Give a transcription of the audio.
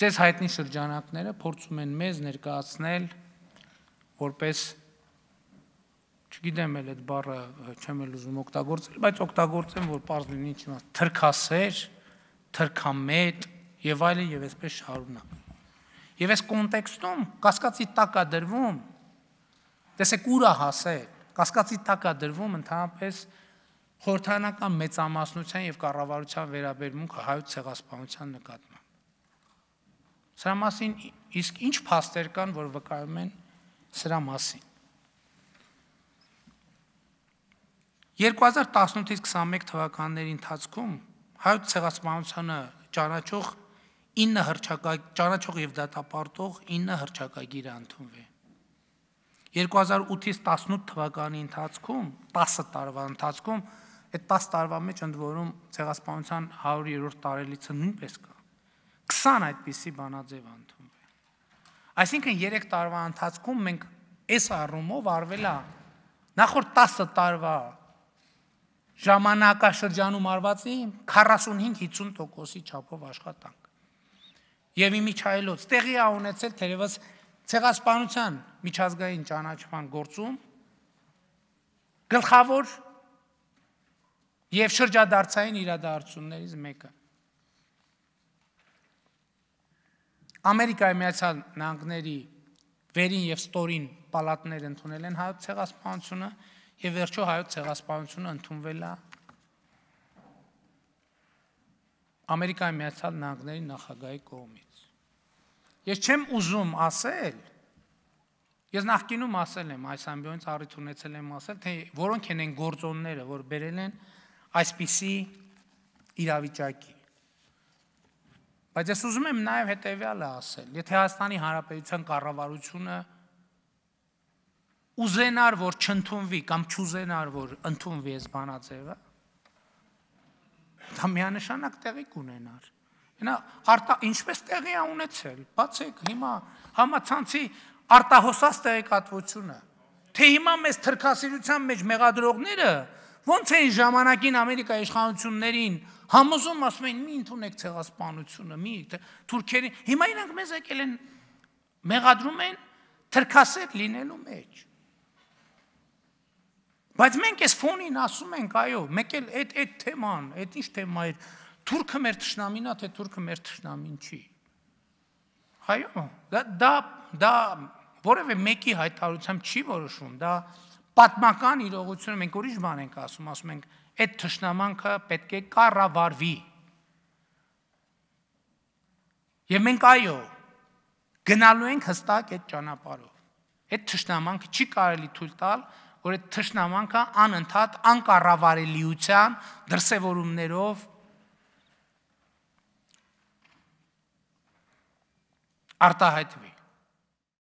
Ձեզ հայտնի շրջանակները փորձում են մեզ ներկայացնել որպես չգիտեմ էլ այդ բառը չեմ էլ ուզում օգտագործել, բայց օգտագործեմ, որ པարզ լինի ինչ-որ թրքասեր, թրքամետ եւ այլն եւ այսպես շարունակ։ Եվ այս կոնտեքստում կասկածի տակ է դրվում տեսեք ուր է հասել, կասկածի տակ է դրվում ընդհանրապես խորհրդանական մեծամասնության եւ կառավարության վերաբերմունքը հայոց ցեղասպանության նկատմամբ։ Սրա մասին իսկ ինչ փաստեր կան, որ վկայում են սրա մասին։ 2018-ից 21 թվականների ընթացքում հայոց ցեղասպանությանը ճանաչող 9 հրճակագիր, ճանաչող եւ դատապարտող 9 հրճակագիր ընդունվի։ 2008-ից 18 թվականի ընթացքում 10 տարվա ընթացքում այդ 10 տարվա մեջ ընդ որում ցեղասպանության 100-րդ տարելիցը նույնպես կա։ 20 այդպիսի բանաձև ընդունվել։ Այսինքն 3 տարվա ընթացքում մենք այս առումով արվելա նախորդ 10 տարվա ժամանակաշրջանում արվածի 45-50%-ի չափով աշխատանք։ Եվ իմիջայելոց տեղի ա ունեցել թերևս ցեղասպանության միջազգային ճանաչման գործում գլխավոր եւ շրջադարձային իրադարձություններից մեկը։ Ամերիկայի Միացյալ Նահանգների վերին եւ ստորին պալատներ ընդունել են հայոց ցեղասպանությունը եւ վերջո հայոց ցեղասպանությունը ընդունվել է Ամերիկայի Միացյալ Նահանգների նախագահի կողմից։ Ես չեմ ուզում ասել, Ես նախկինում ասել եմ, այս ամբիոնից առիթ ունեցել եմ ասել, թե որոնք են այն գործոնները, որ բերել են այսպիսի իրավիճակի։ Բայց ես ուզում եմ նաև հետևյալը ասել. եթե Հայաստանի Հանրապետության կառավարությունը ուզենար որ չընդունվի կամ չուզենար որ ընդունվի այս բանաձևը, դա միանշանակ տեղի կունենար։ Նա արտա ինչպես տեղի է ունեցել։ Բացեք հիմա համացանցի արտահոսած տեղեկատվությունը, թե հիմա մեզ թրքասիրության մեջ մեղադրողները ո՞նց էին ժամանակին Ամերիկայի իշխանություններին համոզում ասում էին՝ «Մի ընդունեք ցեղասպանությունը, մի թուրքերին»։ Հիմա իրանք մեզ եկել են մեղադրում են թրքասեր լինելու մեջ։ Բայց մենք այս ֆոնին ասում ենք, այո, մեկ էլ այդ այդ թեման, այդ ինչ թեմա է, Թուրքը մեր ճշնամին է, թե Թուրքը մեր ճշնամին չի։ Այո, դա դա դա որևէ մեկի հայտարարությամբ չի որոշվում, դա պատմական իրողությունը մենք ուրիշ բան ենք ասում, ասում ենք այդ ճշնամանքը պետք է կառավարվի։ Եվ մենք այո, գնալու ենք հստակ այդ ճանապարհով։ Այդ ճշնամանքը չի կարելի թույլ տալ, որ այդ ճշնամանքը անընդհատ անկառավարելիության դրսևորումներով արտահայտվի։